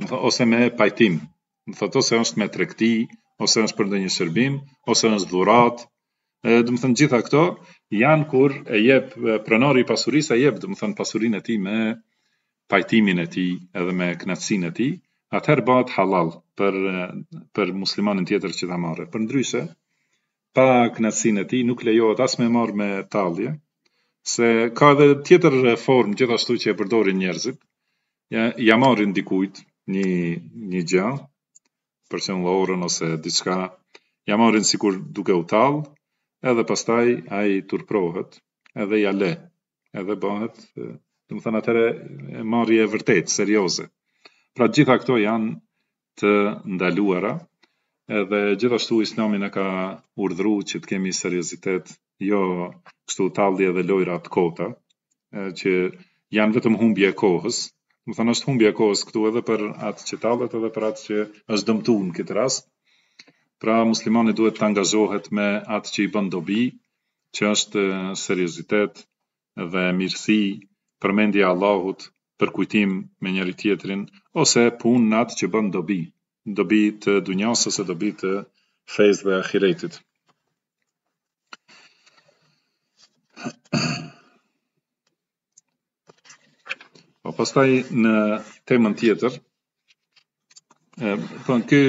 Speaker 1: do të thotë ose me pajtim, do thotë ose është me tregti, ose është për ndonjë shërbim, ose është dhurat, do të thonë gjitha këto janë kur e jep pronari pasurisë, ai jep do të thonë pasurinë e tij me pajtimin e tij edhe me knatësinë e tij, atëherë bëhet halal për për muslimanin tjetër që ta marrë. Përndryshe, pa knatësinë e tij nuk lejohet as me marr me tallje, se ka edhe tjetër reform gjithashtu që e përdorin njerëzit. Ja, ja marrin dikujt një një gjë, për në lorën ose diçka, ja marrin sikur duke u talë, edhe pastaj ai turprohet, edhe ja le, edhe bëhet, do të thënë atëre marrje e vërtet serioze. Pra gjitha këto janë të ndaluara, edhe gjithashtu islami në ka urdhru që të kemi seriositet, jo kështu tali edhe lojra të kota, e, që janë vetëm humbje e kohës, më thënë është humbje e kohës këtu edhe për atë që talet edhe për atë që është dëmtu në këtë rast, pra muslimani duhet të angazhohet me atë që i bëndobi, që është seriositet dhe mirësi përmendja Allahut, për kujtim me njëri tjetrin ose në atë që bën dobi dobi të dunjas ose dobi të fejzë dhe ahiretit. Po pastaj në temën tjetër, po në kë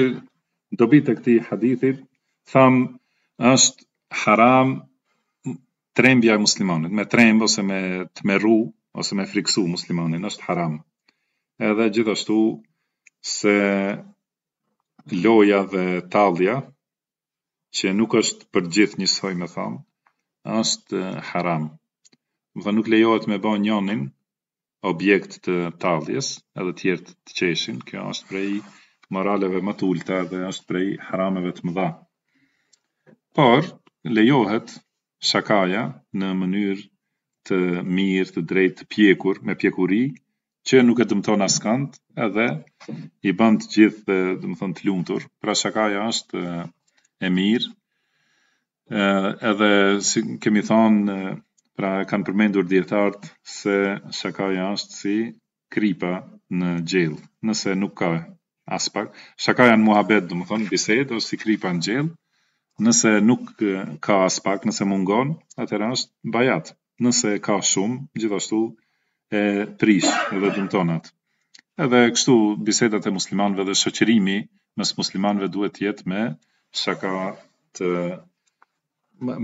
Speaker 1: dobi të këti hadithit, tham është haram trembja e muslimonit, me trembë ose me të ose me friksu muslimonit, është haram. Edhe gjithashtu se loja dhe talja, që nuk është për gjithë një me thamë, është haram. Dhe nuk lejohet me bo njonin objekt të taljes, edhe tjertë të qeshin, kjo është prej moraleve më të ulta dhe është prej harameve të më dha. Por, lejohet shakaja në mënyrë të mirë, të drejtë, të pjekur, me pjekuri, që nuk e dëmton askënd, edhe i bën të gjithë, do të të lumtur. Pra shakaja është e, mirë. ë edhe si kemi thënë, pra kanë përmendur dietart se shakaja është si kripa në gjell. Nëse nuk ka aspak, shakaja në muhabet, do të thonë, bisedë ose si kripa në gjell. Nëse nuk ka aspak, nëse mungon, atëherë është bajat. Nëse ka shumë, gjithashtu e prish edhe dëmtonat. Edhe kështu bisedat e muslimanve dhe shoqërimi mes muslimanve duhet të jetë me shaka të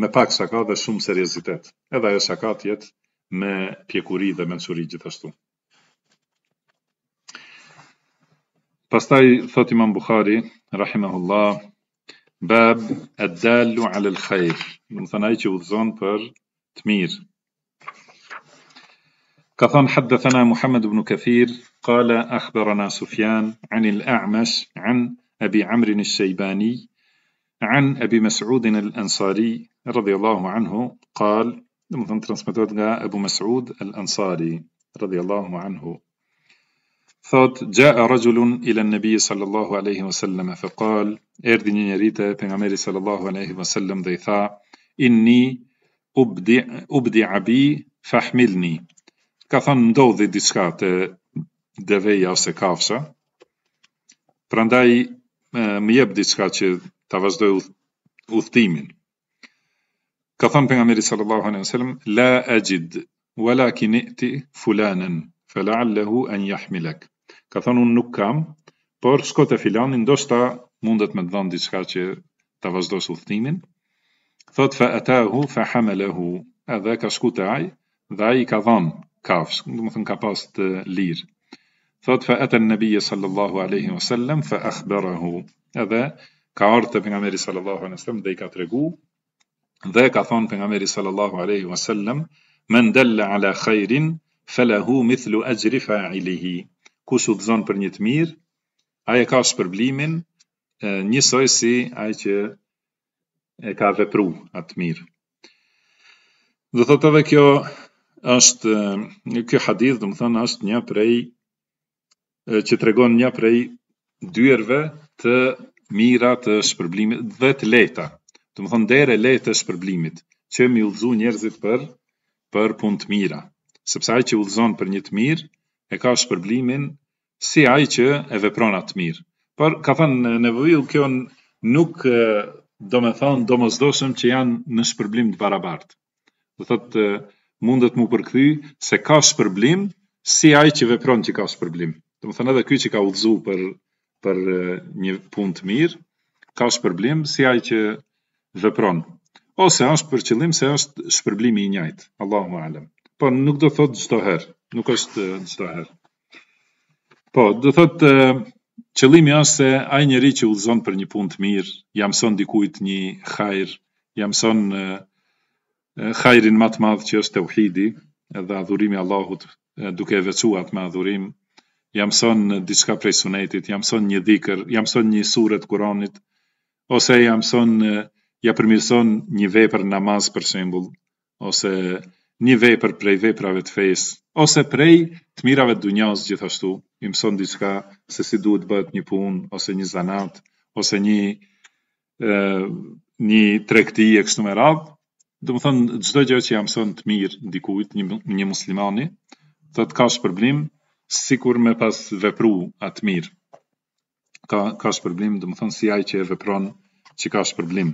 Speaker 1: me pak shaka dhe shumë seriozitet. Edhe ajo shaka të jetë me pjekuri dhe mençuri gjithashtu. Pastaj thot Imam Buhari rahimahullah bab ad-dallu 'ala al-khair, do të thonë ai që udhzon për të mirë. قطان حدثنا محمد بن كثير قال أخبرنا سفيان عن الأعمش عن أبي عمرو الشيباني عن أبي مسعود الأنصاري رضي الله عنه قال أبو مسعود الأنصاري رضي الله عنه ثوت جاء رجل إلى النبي صلى الله عليه وسلم فقال إردني نريتا صلى الله عليه وسلم ديثا إني أبدع, أبدع بي فاحملني ka thënë ndodhi diçka te deveja ose kafsha. Prandaj më jep diçka që ta vazhdoj udhtimin. Ka thënë pejgamberi sallallahu alaihi wasallam la ajid walakin ati fulanan fala'allahu an yahmilak. Ka thënë un nuk kam, por shko te filani ndoshta mundet me të dhënë diçka që ta vazhdosh udhtimin. Thot fa atahu fa hamalahu. Edhe ka shku te ai dhe ai ka dhënë kafsh, do të thonë ka pas të lir. Thot fa ata an-nabi sallallahu alaihi wasallam fa akhbarahu. Edhe ka ardhur te pejgamberi sallallahu alaihi wasallam dhe i ka tregu dhe ka thon pejgamberi sallallahu alaihi wasallam men dalla ala khairin falahu mithlu ajri fa'ilihi. Ku shudzon për një të mirë, ai e ka shpërblimin njësoj si ai që e ka vepruar atë mirë. Do thotë edhe kjo është ky hadith, do të thonë është një prej që tregon një prej dyerve të mira të shpërblimit dhe të leta. Do të thonë derë lehtë të shpërblimit, që më udhzu njerëzit për për punë të mira. Sepse ai që udhëzon për një të mirë e ka shpërblimin si ai që e vepron atë të mirë. Por ka thënë nevojë kjo nuk do të thonë domosdoshëm që janë në shpërblim të barabartë. Do thotë mundet mu përkthy se ka shpërblim si ai që vepron që ka shpërblim. Do të thënë edhe ky që ka udhëzu për për një punë të mirë, ka shpërblim si ai që vepron. Ose është për qëllim se është shpërblimi i njëjtë, Allahu alem. Po nuk do thotë çdo herë, nuk është çdo herë. Po, do thotë qëllimi është se ai njeriu që udhëzon për një punë të mirë, ja mëson dikujt një hajër, ja mëson khajrin më të madh që është tauhidi dhe adhurimi Allahut duke veçuar me adhurim jam son diçka prej sunetit, jam son një dhikr, jam son një suret kuronit, Kuranit ose jam son ja përmirëson një vepër namaz për shembull ose një vepër prej veprave të fesë ose prej të mirave të dunjas gjithashtu, i mëson diçka se si duhet bëhet një punë ose një zanat ose një ë një tregti e kështu me radhë, do të thonë çdo gjë që jam thënë të mirë dikujt, një, një muslimani, do të ka shpërblim sikur me pas vepru atë mirë. Ka ka shpërblim, do të thonë si ai që e vepron që ka shpërblim.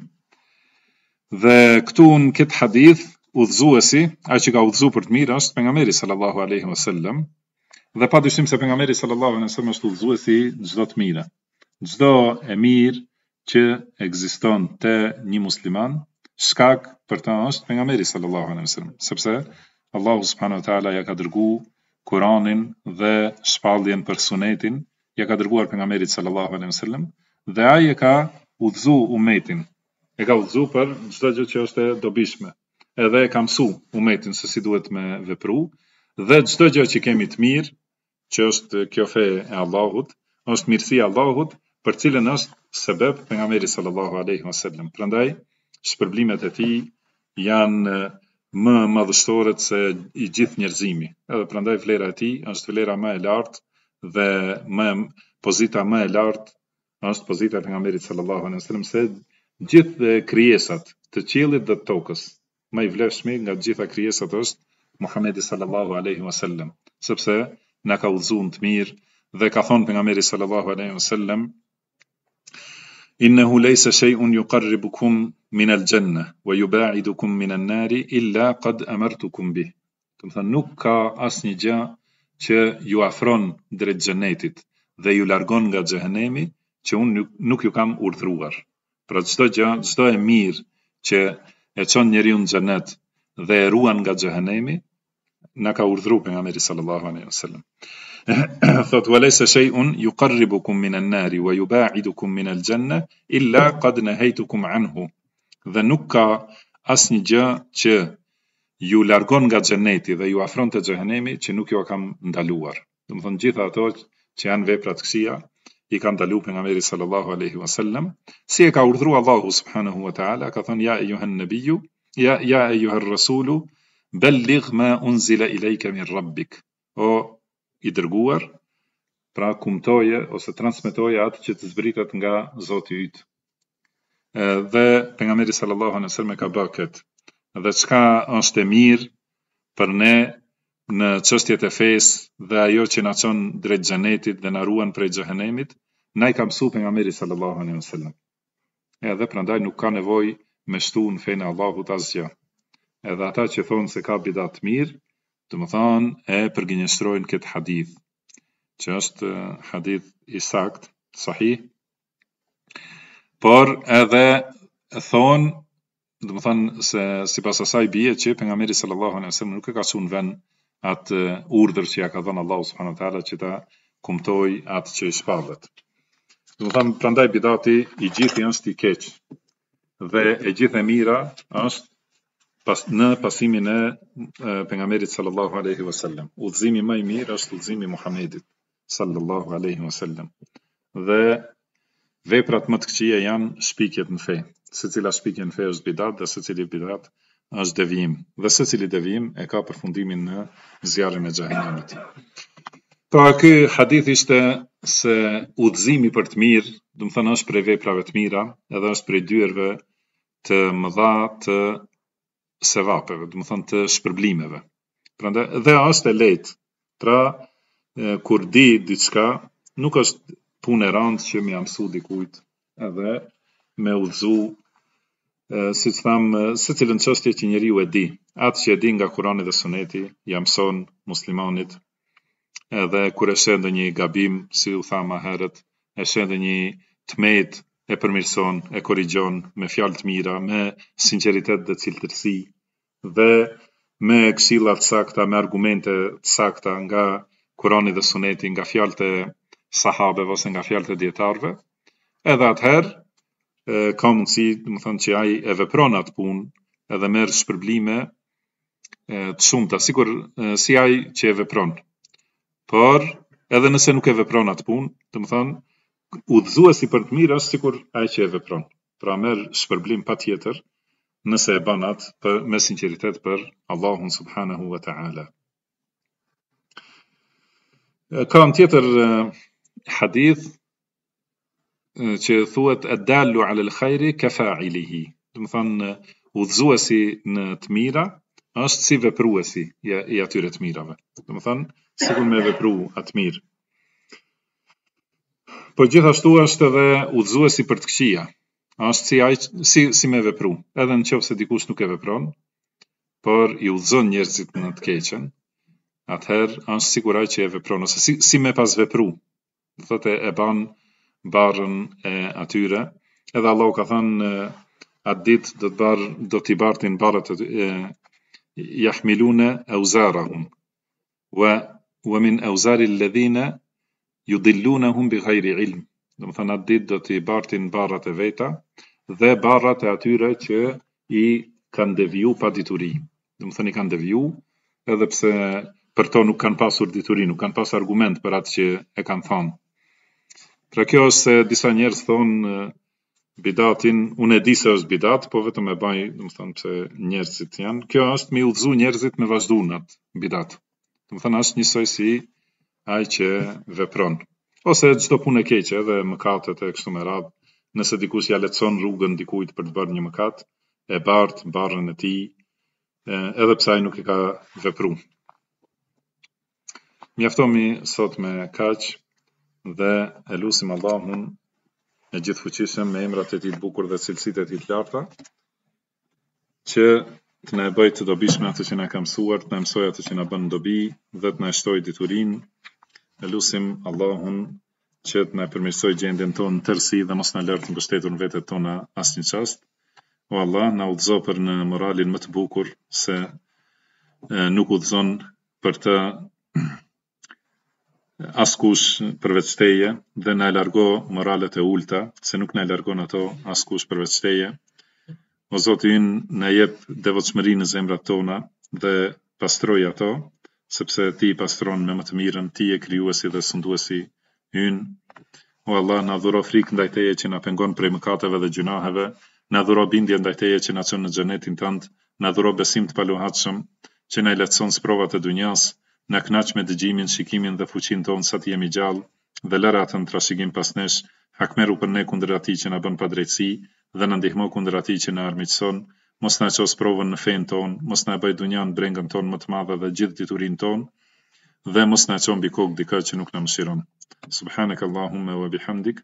Speaker 1: Dhe këtu në këtë hadith udhëzuesi, ai që ka udhëzuar për të mirë është pejgamberi sallallahu alaihi wasallam. Dhe pa dyshim se pejgamberi sallallahu alaihi wasallam është udhëzuesi çdo të mirë. Çdo e mirë që ekziston te një musliman, shkak për të është pejgamberi sallallahu alaihi wasallam, sepse Allahu subhanahu wa taala ja ka dërguar Kur'anin dhe shpaldjen për sunetin, ja ka dërguar pejgamberit sallallahu alaihi wasallam dhe ai e ka udhëzu umetin. E ka udhzu për çdo gjë që është e dobishme. Edhe e ka mësu umetin se si duhet me vepru dhe çdo gjë që kemi të mirë, që është kjo fe e Allahut, është mirësia e Allahut, për cilën është sebeb pejgamberi sallallahu alaihi wasallam. Prandaj, shpërblimet e ti janë eh, më madhështorët se i gjithë njerëzimi. Edhe prandaj vlera e ti është vlera më e lartë dhe më pozita më e lartë është pozita e nga meri sallallahu në sërëm se gjithë krijesat të qilit dhe të tokës më i vleshmi nga gjitha krijesat është Muhammedi sallallahu aleyhi wa sallem sëpse në ka uzun të mirë dhe ka thonë për nga sallallahu aleyhi wa Innehu lejse shej unë ju al gjenne, wa ju baidukum minë al illa kad emartu kumbi. Të nuk ka asë një gja që ju afron drejtë gjenetit dhe ju largon nga gjenemi, që unë nuk ju kam urdhruar. Pra gjdo gja, gjdo e mirë që e qon njeri në gjenet dhe e ruan nga gjenemi, në ka urdhru për nga meri sallallahu a.s. thot walaj se shej un ju karribu kum minë në nëri wa ju baidu kum minë lë dhe nuk ka as gjë që ju largon nga gjenneti dhe ju afron të gjenemi që nuk ju kam ndaluar dhe më thonë gjitha ato që janë vepra të i kam ndalu për nga meri sallallahu aleyhi wa sallam si e ka urdhru Allahu subhanahu wa ta'ala ka thonë ja e juhen nëbiju ja, ja e juhen rasulu belligh ma unzila ilajke min rabbik o i dërguar, pra kumtoje ose transmetoje atë që të zbritet nga Zoti yt. Ë dhe pejgamberi sallallahu alejhi wasallam ka bërë këtë. Dhe çka është e mirë për ne në çështjet e fesë dhe ajo që na çon drejt xhenetit dhe na ruan prej xhehenemit, na i ka mësuar pejgamberi sallallahu alejhi wasallam. Edhe prandaj nuk ka nevojë me shtu në fejnë Allahut asgjë. Edhe ata që thonë se ka bidat mirë, Të më thanë, e përgjënjestrojnë këtë hadith, që është hadith i sakt, sahi, por edhe thonë, dhe më thanë, se si pas asaj bje që për nga meri sallallahu në nësëm, nuk e ka sunë ven atë urdër që ja ka dhënë Allahu teala që ta kumtoj atë që i shpavët. Të më prandaj bidati i gjithë janë sti keqë, dhe e gjithë e mira është pas në pasimin e pejgamberit sallallahu alaihi wasallam. Udhëzimi më i mirë është udhëzimi i Muhamedit sallallahu alaihi wasallam. Dhe veprat më të këqija janë shpikjet në fe, secila shpikje në fe është bidat dhe secili bidat është devijim. Dhe secili devijim e ka përfundimin në zjarrin e xhehenemit. Pra ky hadith ishte se udhëzimi për të mirë, do të thonë është për veprat e mira, edhe është për dyerve të mëdha të sevapeve, dhe më thënë të shpërblimeve. Pra ndë, dhe është e lejtë, pra e, kur di diçka, nuk është punë e randë që mi amësu dikujtë edhe me uvzu, si të thamë, se cilën qështje që njëri u e di, atë që e di nga kurani dhe suneti, jamëson muslimanit, edhe kur e shendë një gabim, si u thamë maheret, e shendë një të e përmirëson, e korrigjon me fjalë të mira, me sinqeritet dhe cilëtërsi dhe me këshilla të sakta, me argumente të sakta nga Kurani dhe Suneti, nga fjalët e sahabeve ose nga fjalët e dietarëve. Edhe atëherë e, ka mundësi, do të thonë që ai e vepron atë punë, edhe merr shpërblime e, të shumta, sikur si ai që e vepron. Por edhe nëse nuk e vepron atë punë, do të thonë udhëzuesi për të mirë është sikur ai që e vepron. Pra merr shpërblim patjetër nëse e bën atë për me sinqeritet për Allahun subhanahu wa taala. Ka një tjetër hadith që thuhet edallu dallu 'ala al-khairi ka fa'ilihi. Do të thonë udhëzuesi në të mira është si vepruesi i atyre të mirave. Do të sikur me vepru atë mirë. Po gjithashtu është edhe udhëzuesi për të këqija. Është si ai si si më vepru, edhe në se dikush nuk e vepron, por i udhzon njerëzit në të keqen. Atëherë është siguraj që e vepron ose si si më pas vepru. Do thotë e ban barrën e atyre. Edhe Allahu ka thënë atë ditë do të bar do t'i bartin barrat e jahmilune e uzarahum wa wa min auzari alladhina ju dillu në humbi hajri ilmë, dhe më thënë atë ditë do t'i bartin barat e veta, dhe barat e atyre që i kanë devju pa dituri. Dhe më thënë i kanë devju, edhe pse për to nuk kanë pasur dituri, nuk kanë pas argument për atë që e kanë thonë. Pra kjo është se disa njerës thonë bidatin, unë e di se është bidat, po vetëm e baj, dhe më thënë pse njerësit janë, kjo është mi uvzu njerësit me vazhdunat bidat. Dhe më thënë njësoj si ai që vepron. Ose çdo punë e keqe edhe mëkatet e kështu me radhë, nëse dikush ja leçon rrugën dikujt për të bërë një mëkat, e bart barrën e tij, edhe pse ai nuk e ka vepruar. Mjaftomi sot me kaq dhe e lutim Allahun me gjithë fuqishëm me emrat e tij të bukur dhe cilësitë e tij të larta që të na e bëj të dobishme atë që na ka mësuar, të na mësoj atë që na bën dobi, vetëm na shtoj diturinë Ne Allahun që të na përmirësoj gjendjen tonë të tërësi dhe mos na lartë të mbështetur në vetën tona asnjë çast. O Allah, na udhëzo për në moralin më të bukur se nuk udhëzon për të askush përveç teje dhe na largo moralet e ulta, se nuk na largon ato askush përveç teje. O Zoti ynë na jep devotshmërinë në zemrat tona dhe pastroj ato sepse ti i pastron me më të mirën, ti e kryuesi dhe sënduesi ynë. O Allah, në dhuro frikë ndaj teje që në pengon prej mëkateve dhe gjunaheve, në dhuro bindje ndaj teje që në qënë në gjenetin tëndë, në dhuro besim të paluhatëshëm, që në i letëson së provat e dunjas, në knaqë me dëgjimin, shikimin dhe fuqin tonë sa të jemi gjallë, dhe lërë atë në trashigim pasnesh, hakmeru për ne kundër ati që në bën padrejtësi, dhe në ndihmo kundër ati që në armiqësonë, mos na qos provën në fenë tonë, mos na bëj dunjan brengën tonë më të madhe dhe gjithë diturinë tonë, dhe mos na qon mbi kokë dikë që nuk na mëshiron. Subhanak Allahumma wa bihamdik,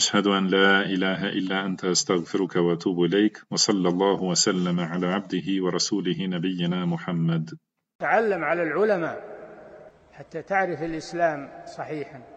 Speaker 1: ashhadu an la ilaha illa anta astaghfiruka wa atubu ilaik, wa sallallahu wa sallama ala abdihi wa rasulihi nabiyyina Muhammad. تعلم على العلماء حتى تعرف الإسلام صحيحاً